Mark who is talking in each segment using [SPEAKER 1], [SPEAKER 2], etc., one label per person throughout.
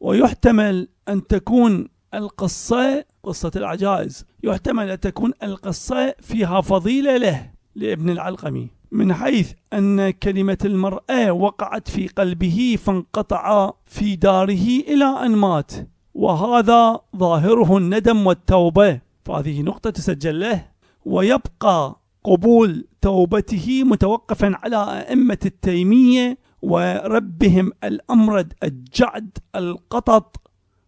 [SPEAKER 1] ويحتمل أن تكون القصة قصة العجائز يحتمل أن تكون القصة فيها فضيلة له لابن العلقمي من حيث أن كلمة المرأة وقعت في قلبه فانقطع في داره إلى أن مات وهذا ظاهره الندم والتوبة فهذه نقطة تسجل له ويبقى قبول توبته متوقفا على أئمة التيمية وربهم الأمرد الجعد القطط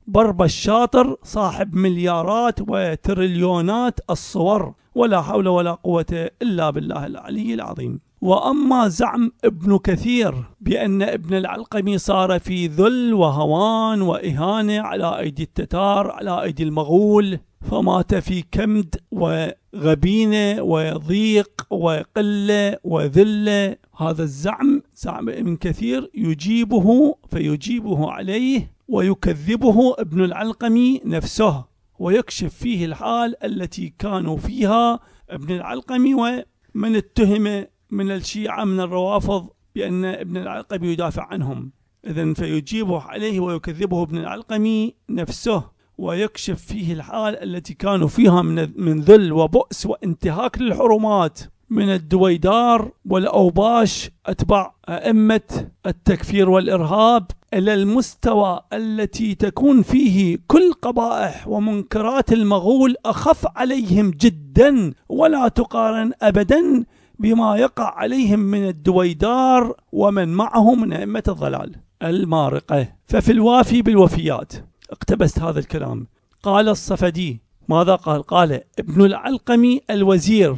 [SPEAKER 1] برب الشاطر صاحب مليارات وتريليونات الصور ولا حول ولا قوة إلا بالله العلي العظيم وأما زعم ابن كثير بأن ابن العلقمي صار في ذل وهوان وإهانة على أيدي التتار على أيدي المغول فمات في كمد وغبينة وضيق وقلة وذلة هذا الزعم زعم ابن كثير يجيبه فيجيبه عليه ويكذبه ابن العلقمي نفسه ويكشف فيه الحال التي كانوا فيها ابن العلقمي ومن اتهم من الشيعة من الروافض بأن ابن العلقمي يدافع عنهم إذا فيجيبه عليه ويكذبه ابن العلقمي نفسه ويكشف فيه الحال التي كانوا فيها من من ذل وبؤس وانتهاك للحرمات من الدويدار والأوباش أتباع أئمة التكفير والإرهاب إلى المستوى التي تكون فيه كل قبائح ومنكرات المغول أخف عليهم جدا ولا تقارن أبدا بما يقع عليهم من الدويدار ومن معه من أئمة الضلال المارقة ففي الوافي بالوفيات اقتبست هذا الكلام قال الصفدي ماذا قال قال ابن العلقمي الوزير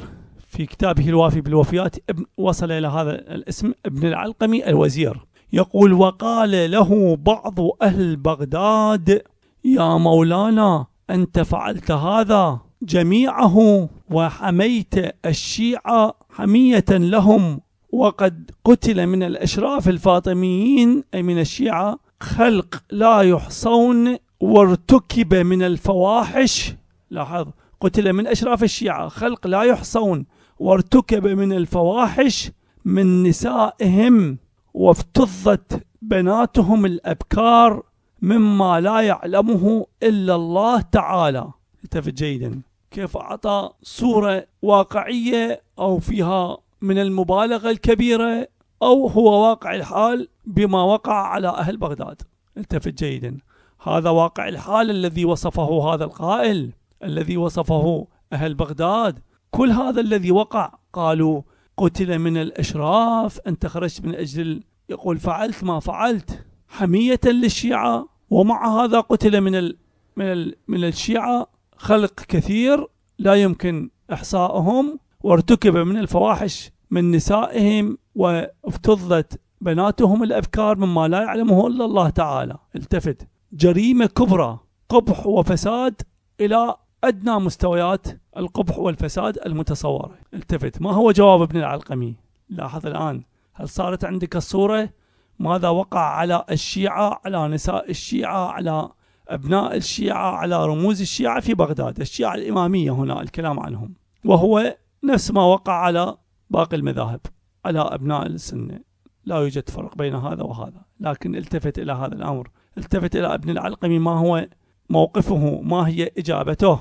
[SPEAKER 1] في كتابه الوافي بالوفيات وصل إلى هذا الاسم ابن العلقمي الوزير يقول وقال له بعض أهل بغداد يا مولانا أنت فعلت هذا جميعه وحميت الشيعة حمية لهم وقد قتل من الأشراف الفاطميين أي من الشيعة خلق لا يحصون وارتكب من الفواحش لاحظ قتل من أشراف الشيعة خلق لا يحصون وارتكب من الفواحش من نسائهم وافتضت بناتهم الأبكار مما لا يعلمه إلا الله تعالى التفت جيدا كيف أعطى صورة واقعية أو فيها من المبالغة الكبيرة أو هو واقع الحال بما وقع على أهل بغداد التفت جيدا هذا واقع الحال الذي وصفه هذا القائل الذي وصفه أهل بغداد كل هذا الذي وقع قالوا قتل من الأشراف أنت خرجت من أجل يقول فعلت ما فعلت حمية للشيعة ومع هذا قتل من الـ من الـ من الشيعة خلق كثير لا يمكن إحصائهم وارتكب من الفواحش من نسائهم وافتضت بناتهم الأبكار مما لا يعلمه إلا الله تعالى التفت جريمة كبرى قبح وفساد إلى أدنى مستويات القبح والفساد المتصورة التفت ما هو جواب ابن العلقمي لاحظ الآن هل صارت عندك الصورة ماذا وقع على الشيعة على نساء الشيعة على أبناء الشيعة على رموز الشيعة في بغداد الشيعة الإمامية هنا الكلام عنهم وهو نفس ما وقع على باقي المذاهب على أبناء السنة لا يوجد فرق بين هذا وهذا لكن التفت إلى هذا الأمر التفت إلى ابن العلقمي ما هو موقفه ما هي إجابته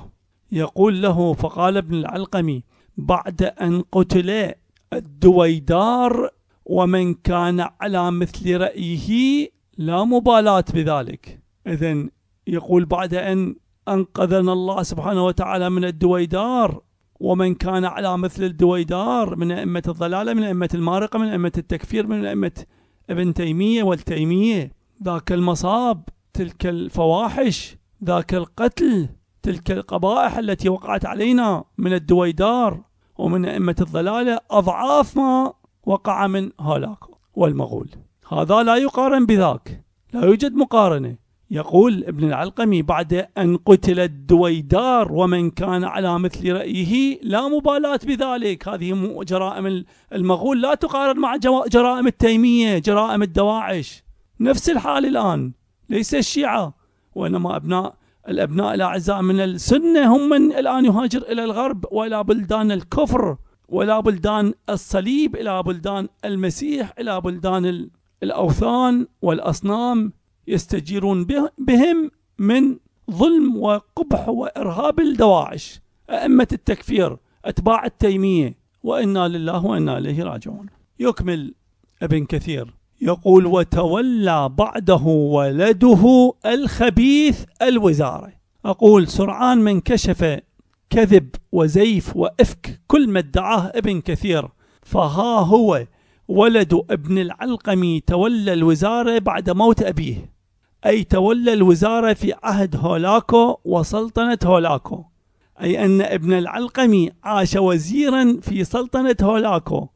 [SPEAKER 1] يقول له فقال ابن العلقمي بعد أن قتل الدويدار ومن كان على مثل رأيه لا مبالاة بذلك إذا يقول بعد أن أنقذنا الله سبحانه وتعالى من الدويدار ومن كان على مثل الدويدار من أئمة الضلالة من أئمة المارقة من أئمة التكفير من أئمة ابن تيمية والتيمية ذاك المصاب تلك الفواحش ذاك القتل تلك القبائح التي وقعت علينا من الدويدار ومن أئمة الضلالة أضعاف ما وقع من هولاكو والمغول هذا لا يقارن بذاك لا يوجد مقارنة يقول ابن العلقمي بعد أن قتل الدويدار ومن كان على مثل رأيه لا مبالاة بذلك هذه جرائم المغول لا تقارن مع جرائم التيمية جرائم الدواعش نفس الحال الآن ليس الشيعة وإنما أبناء الأبناء الأعزاء من السنة هم من الآن يهاجر إلى الغرب وإلى بلدان الكفر وإلى بلدان الصليب إلى بلدان المسيح إلى بلدان الأوثان والأصنام يستجيرون بهم من ظلم وقبح وإرهاب الدواعش أئمة التكفير أتباع التيمية وإنا لله وإنا إليه راجعون يكمل ابن كثير يقول وتولى بعده ولده الخبيث الوزارة أقول سرعان من كشف كذب وزيف وإفك كل ما ادعاه ابن كثير فها هو ولد ابن العلقمي تولى الوزارة بعد موت أبيه أي تولى الوزارة في عهد هولاكو وسلطنة هولاكو أي أن ابن العلقمي عاش وزيرا في سلطنة هولاكو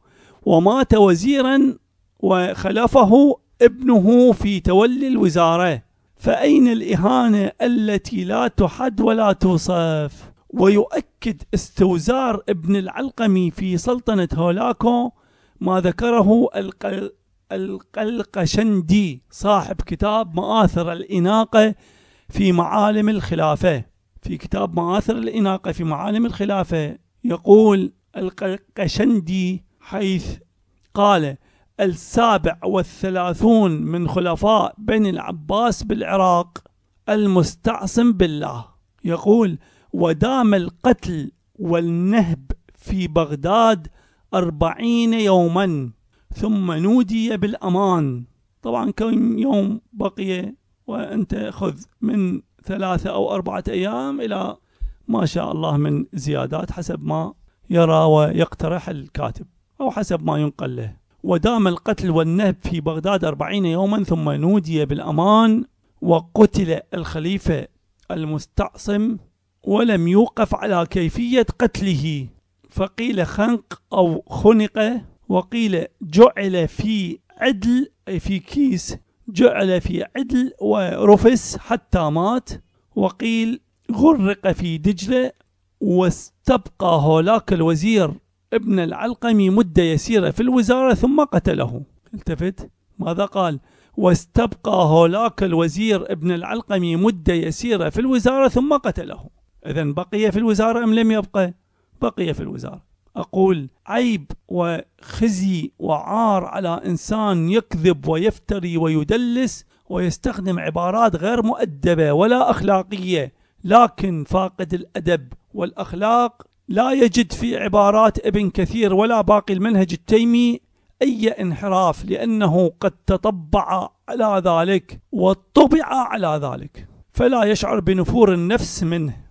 [SPEAKER 1] ومات وزيرا وخلفه ابنه في تولي الوزارة فأين الإهانة التي لا تحد ولا توصف ويؤكد استوزار ابن العلقمي في سلطنة هولاكو ما ذكره القل القلقشندي صاحب كتاب مآثر الإناقة في معالم الخلافة في كتاب مآثر الإناقة في معالم الخلافة يقول القلقشندي حيث قال السابع والثلاثون من خلفاء بني العباس بالعراق المستعصم بالله يقول ودام القتل والنهب في بغداد أربعين يوما ثم نودي بالأمان طبعا كم يوم بقي وأنت خذ من ثلاثة أو أربعة أيام إلى ما شاء الله من زيادات حسب ما يرى ويقترح الكاتب أو حسب ما ينقل له ودام القتل والنهب في بغداد أربعين يوما ثم نودي بالأمان وقتل الخليفة المستعصم ولم يوقف على كيفية قتله فقيل خنق أو خنق وقيل جعل في عدل في كيس جعل في عدل ورفس حتى مات وقيل غرق في دجلة واستبقى هولاك الوزير ابن العلقمي مدة يسيرة في الوزارة ثم قتله التفت ماذا قال واستبقى هولاك الوزير ابن العلقمي مدة يسيرة في الوزارة ثم قتله إذا بقي في الوزارة أم لم يبقى بقي في الوزارة أقول عيب وخزي وعار على إنسان يكذب ويفتري ويدلس ويستخدم عبارات غير مؤدبة ولا أخلاقية لكن فاقد الأدب والأخلاق لا يجد في عبارات ابن كثير ولا باقي المنهج التيمي أي انحراف لأنه قد تطبع على ذلك وطبع على ذلك فلا يشعر بنفور النفس منه